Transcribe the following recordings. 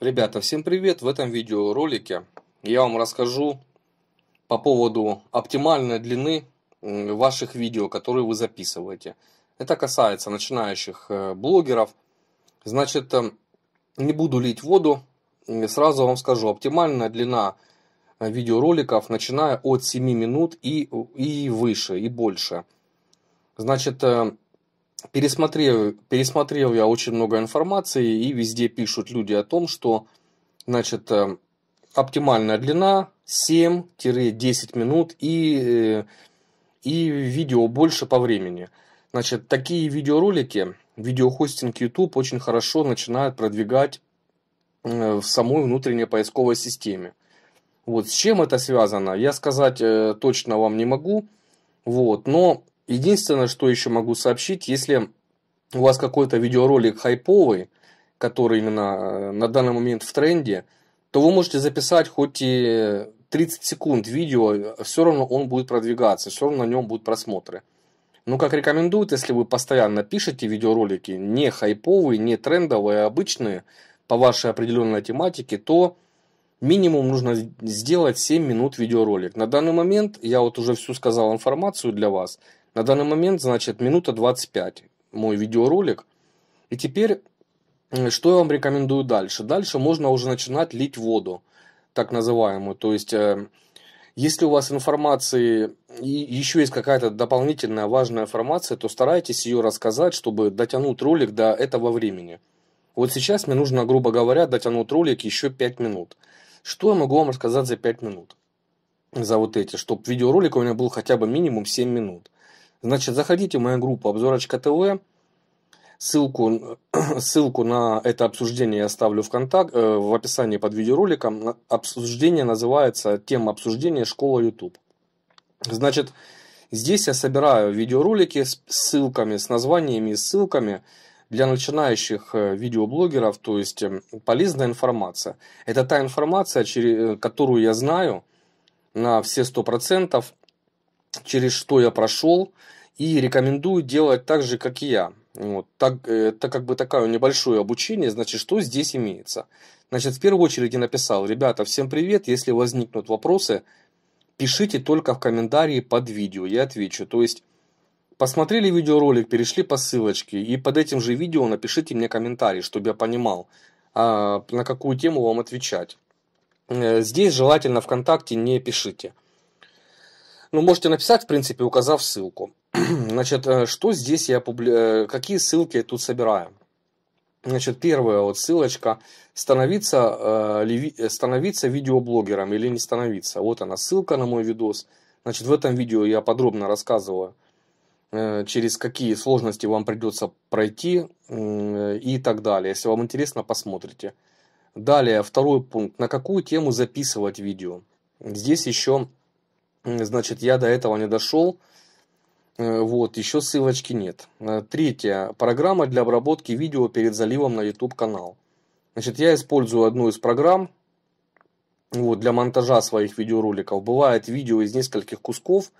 Ребята, всем привет! В этом видеоролике я вам расскажу по поводу оптимальной длины ваших видео, которые вы записываете. Это касается начинающих э, блогеров. Значит, э, не буду лить воду, сразу вам скажу, оптимальная длина э, видеороликов, начиная от 7 минут и, и выше, и больше. Значит, пересмотрел, пересмотрел я очень много информации, и везде пишут люди о том, что значит, э, оптимальная длина 7-10 минут и, э, и видео больше по времени. Значит, такие видеоролики, видеохостинг YouTube очень хорошо начинает продвигать э, в самой внутренней поисковой системе. Вот с чем это связано, я сказать точно вам не могу. Вот, но Единственное, что еще могу сообщить, если у вас какой-то видеоролик хайповый, который именно э, на данный момент в тренде, то вы можете записать хоть и 30 секунд видео, все равно он будет продвигаться, все равно на нем будут просмотры. Ну, как рекомендуют, если вы постоянно пишете видеоролики, не хайповые, не трендовые, а обычные, по вашей определенной тематике, то минимум нужно сделать 7 минут видеоролик. На данный момент я вот уже всю сказал информацию для вас – на данный момент, значит, минута 25 мой видеоролик. И теперь, что я вам рекомендую дальше? Дальше можно уже начинать лить воду, так называемую. То есть, э, если у вас информации, и еще есть какая-то дополнительная важная информация, то старайтесь ее рассказать, чтобы дотянуть ролик до этого времени. Вот сейчас мне нужно, грубо говоря, дотянуть ролик еще 5 минут. Что я могу вам рассказать за 5 минут? За вот эти, чтобы видеоролик у меня был хотя бы минимум 7 минут. Значит, заходите в мою группу «Обзорочка ТВ». Ссылку, ссылку на это обсуждение я оставлю в, контакт, э, в описании под видеороликом. Обсуждение называется «Тема обсуждения школа YouTube». Значит, здесь я собираю видеоролики с ссылками, с названиями и ссылками для начинающих э, видеоблогеров, то есть эм, полезная информация. Это та информация, э, которую я знаю на все 100%, через что я прошел, и рекомендую делать так же, как и я. Вот, так, э, это как бы такое небольшое обучение, значит, что здесь имеется. Значит, в первую очередь я написал, ребята, всем привет, если возникнут вопросы, пишите только в комментарии под видео, я отвечу. То есть, посмотрели видеоролик, перешли по ссылочке, и под этим же видео напишите мне комментарий, чтобы я понимал, а, на какую тему вам отвечать. Э, здесь желательно ВКонтакте не пишите. Ну, можете написать, в принципе, указав ссылку. Значит, э, что здесь я публи... Э, какие ссылки я тут собираю? Значит, первая вот ссылочка становиться, э, леви... Э, становиться видеоблогером или не становиться. Вот она ссылка на мой видос. Значит, в этом видео я подробно рассказываю, э, через какие сложности вам придется пройти э, и так далее. Если вам интересно, посмотрите. Далее, второй пункт. На какую тему записывать видео? Здесь еще Значит, я до этого не дошел. Э, вот, еще ссылочки нет. Э, третья. Программа для обработки видео перед заливом на YouTube канал. Значит, я использую одну из программ вот, для монтажа своих видеороликов. Бывает видео из нескольких кусков,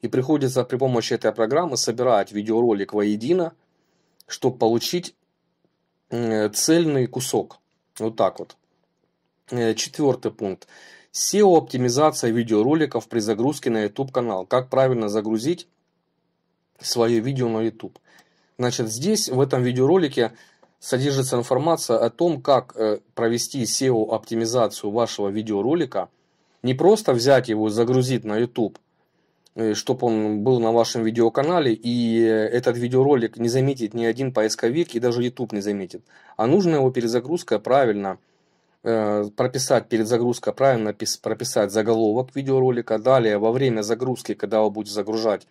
и приходится при помощи этой программы собирать видеоролик воедино, чтобы получить цельный кусок. Вот так вот. Э, Четвертый пункт. SEO-оптимизация видеороликов при загрузке на YouTube-канал. Как правильно загрузить свое видео на YouTube. Значит, здесь, в этом видеоролике, содержится информация о том, как э, провести SEO-оптимизацию вашего видеоролика. Не просто взять его и загрузить на YouTube, э, чтобы он был на вашем видеоканале, и э, этот видеоролик не заметит ни один поисковик, и даже YouTube не заметит. А нужно его перезагрузка правильно – Э, прописать перед загрузкой, правильно прописать заголовок видеоролика. Далее, во время загрузки, когда вы будете загружать,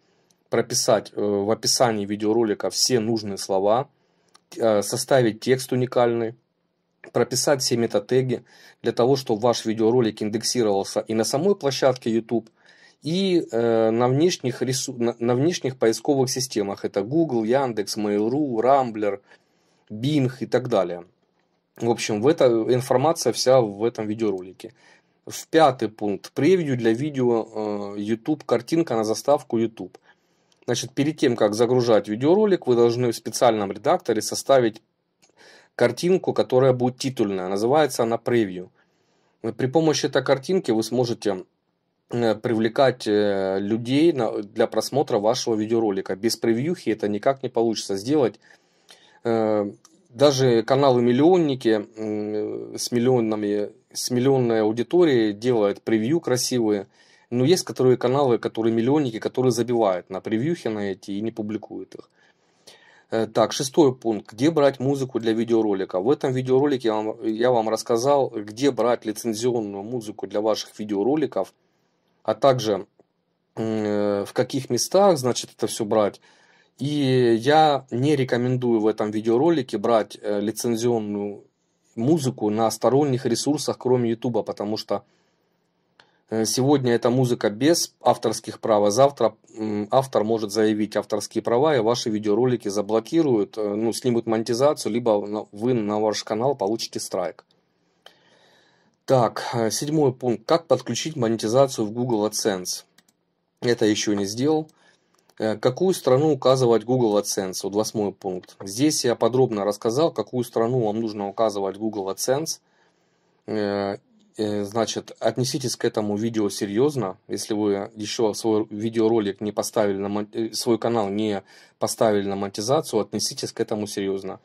прописать э, в описании видеоролика все нужные слова, э, составить текст уникальный, прописать все метатеги для того, чтобы ваш видеоролик индексировался и на самой площадке YouTube, и на, внешних ресу... на внешних поисковых системах. Это Google, Яндекс, Mail.ru, Rambler, Bing и так далее. В общем, в это, информация вся в этом видеоролике. В пятый пункт. Превью для видео э, YouTube, картинка на заставку YouTube. Значит, перед тем, как загружать видеоролик, вы должны в специальном редакторе составить картинку, которая будет титульная. Называется она превью. При помощи этой картинки вы сможете э, привлекать э, людей для просмотра вашего видеоролика. Без превьюхи это никак не получится сделать даже каналы миллионники с миллионами, с миллионной аудиторией делают превью красивые, но есть которые каналы, которые миллионники, которые забивают на превьюхи на эти и не публикуют их. Э, так, шестой пункт. Где брать музыку для видеоролика? В этом видеоролике я вам, я вам рассказал, где брать лицензионную музыку для ваших видеороликов, а также э, в каких местах, значит, это все брать и я не рекомендую в этом видеоролике брать э, лицензионную музыку на сторонних ресурсах, кроме YouTube, потому что э, сегодня эта музыка без авторских прав, а завтра автор может заявить авторские права, и ваши видеоролики заблокируют, э, ну, снимут монетизацию, либо вы на ваш канал получите страйк. Так, седьмой пункт. Как подключить монетизацию в Google AdSense? Это еще не сделал. Э, какую страну указывать Google AdSense? Вот восьмой пункт. Здесь я подробно рассказал, какую страну вам нужно указывать Google AdSense. Э, э, значит, отнеситесь к этому видео серьезно. Если вы еще свой видеоролик не поставили, на, свой канал не поставили на монетизацию, отнеситесь к этому серьезно.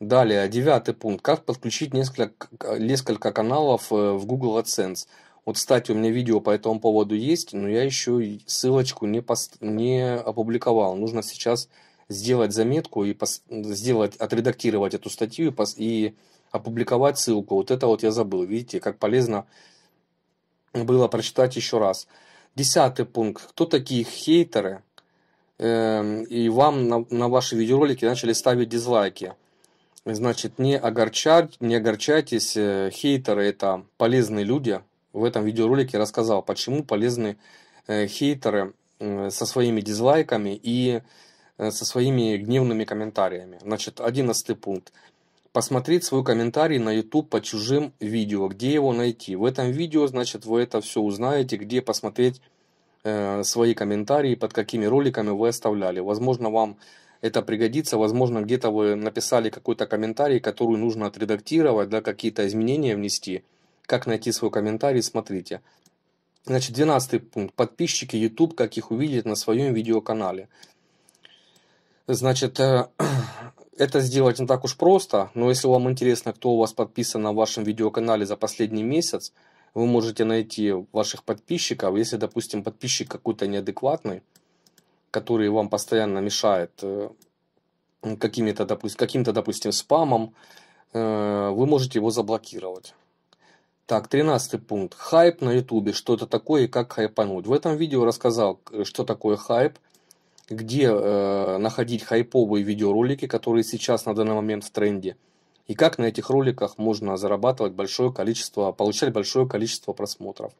Далее, девятый пункт. Как подключить несколько, несколько каналов в Google AdSense? Вот, кстати, у меня видео по этому поводу есть, но я еще ссылочку не, пост... не опубликовал. Нужно сейчас сделать заметку и пос... сделать, отредактировать эту статью и, пос... и опубликовать ссылку. Вот это вот я забыл. Видите, как полезно было прочитать еще раз. Десятый пункт. Кто такие хейтеры? Эм, и вам на, на ваши видеоролики начали ставить дизлайки. Значит, не, огорчать, не огорчайтесь, э, хейтеры это полезные люди, в этом видеоролике рассказал, почему полезны э, хейтеры э, со своими дизлайками и э, со своими гневными комментариями. Значит, одиннадцатый пункт. Посмотреть свой комментарий на YouTube по чужим видео. Где его найти? В этом видео, значит, вы это все узнаете, где посмотреть э, свои комментарии, под какими роликами вы оставляли. Возможно, вам это пригодится. Возможно, где-то вы написали какой-то комментарий, который нужно отредактировать, да, какие-то изменения внести – как найти свой комментарий, смотрите. Значит, 12 пункт. Подписчики YouTube, как их увидеть на своем видеоканале. Значит, э, это сделать не так уж просто, но если вам интересно, кто у вас подписан на вашем видеоканале за последний месяц, вы можете найти ваших подписчиков. Если, допустим, подписчик какой-то неадекватный, который вам постоянно мешает э, каким-то, допустим, каким допустим, спамом, э, вы можете его заблокировать. Так, 13 пункт. Хайп на ютубе. Что это такое и как хайпануть. В этом видео рассказал, э, что такое хайп, где э, находить хайповые видеоролики, которые сейчас на данный момент в тренде, и как на этих роликах можно зарабатывать большое количество, получать большое количество просмотров.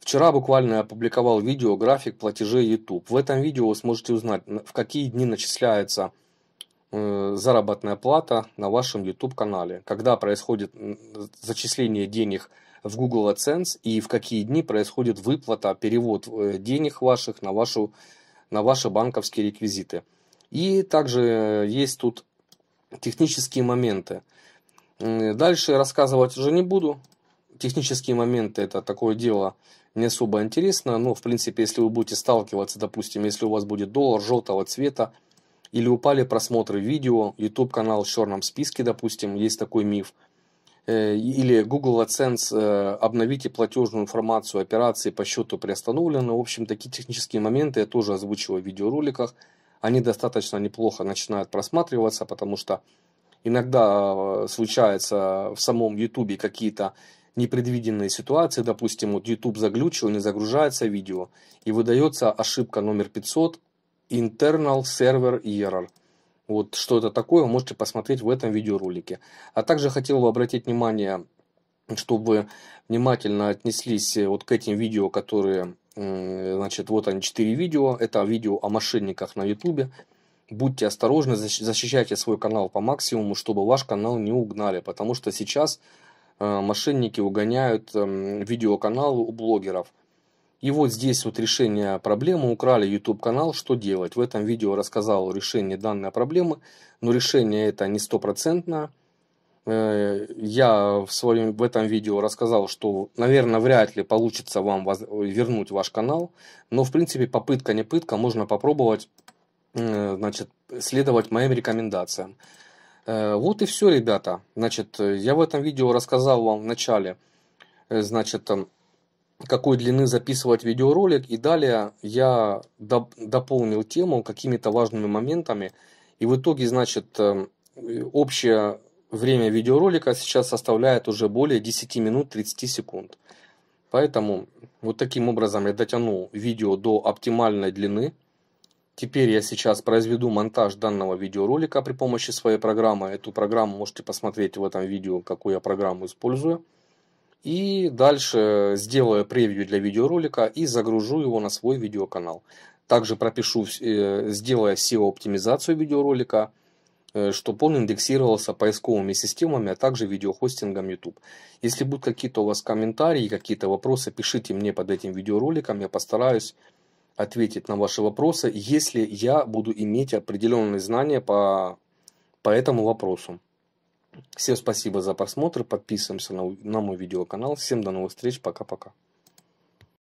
Вчера буквально опубликовал видео график платежей YouTube. В этом видео вы сможете узнать, в какие дни начисляется Э, заработная плата на вашем YouTube-канале, когда происходит зачисление денег в Google AdSense и в какие дни происходит выплата, перевод э, денег ваших на, вашу, на ваши банковские реквизиты. И также есть тут технические моменты. Дальше рассказывать уже не буду. Технические моменты это такое дело не особо интересно, но ну, в принципе, если вы будете сталкиваться, допустим, если у вас будет доллар желтого цвета, или упали просмотры видео, YouTube канал в черном списке, допустим, есть такой миф, э, или Google AdSense э, обновите платежную информацию операции по счету приостановлена. В общем, такие технические моменты я тоже озвучиваю в видеороликах. Они достаточно неплохо начинают просматриваться, потому что иногда э, случаются в самом YouTube какие-то непредвиденные ситуации. Допустим, вот YouTube заглючил, не загружается видео, и выдается ошибка номер 500, Internal Server Error. Вот что это такое, можете посмотреть в этом видеоролике. А также хотел бы обратить внимание, чтобы внимательно отнеслись э, вот к этим видео, которые, значит, вот они 4 видео. Это видео о мошенниках на YouTube. Будьте осторожны, защищайте свой канал по максимуму, чтобы ваш канал не угнали, потому что сейчас э, мошенники угоняют эм, видеоканалы у блогеров. И вот здесь вот решение проблемы украли YouTube канал «Что делать?». В этом видео рассказал решение данной проблемы, но решение это не стопроцентное. Э, я в, своем, в этом видео рассказал, что, наверное, вряд ли получится вам воз, вернуть ваш канал, но, в принципе, попытка не пытка, можно попробовать э, значит, следовать моим рекомендациям. Э, вот и все, ребята. Значит, я в этом видео рассказал вам вначале, начале, значит, какой длины записывать видеоролик. И далее я дополнил тему какими-то важными моментами. И в итоге, значит, э, общее время видеоролика сейчас составляет уже более 10 минут 30 секунд. Поэтому вот таким образом я дотянул видео до оптимальной длины. Теперь я сейчас произведу монтаж данного видеоролика при помощи своей программы. Эту программу можете посмотреть в этом видео, какую я программу использую. И дальше сделаю превью для видеоролика и загружу его на свой видеоканал. Также пропишу, э, сделая SEO-оптимизацию видеоролика, э, чтобы он индексировался поисковыми системами, а также видеохостингом YouTube. Если будут какие-то у вас комментарии, какие-то вопросы, пишите мне под этим видеороликом, я постараюсь ответить на ваши вопросы, если я буду иметь определенные знания по, по этому вопросу. Всем спасибо за просмотр. Подписываемся на, мой видеоканал. Всем до новых встреч. Пока-пока.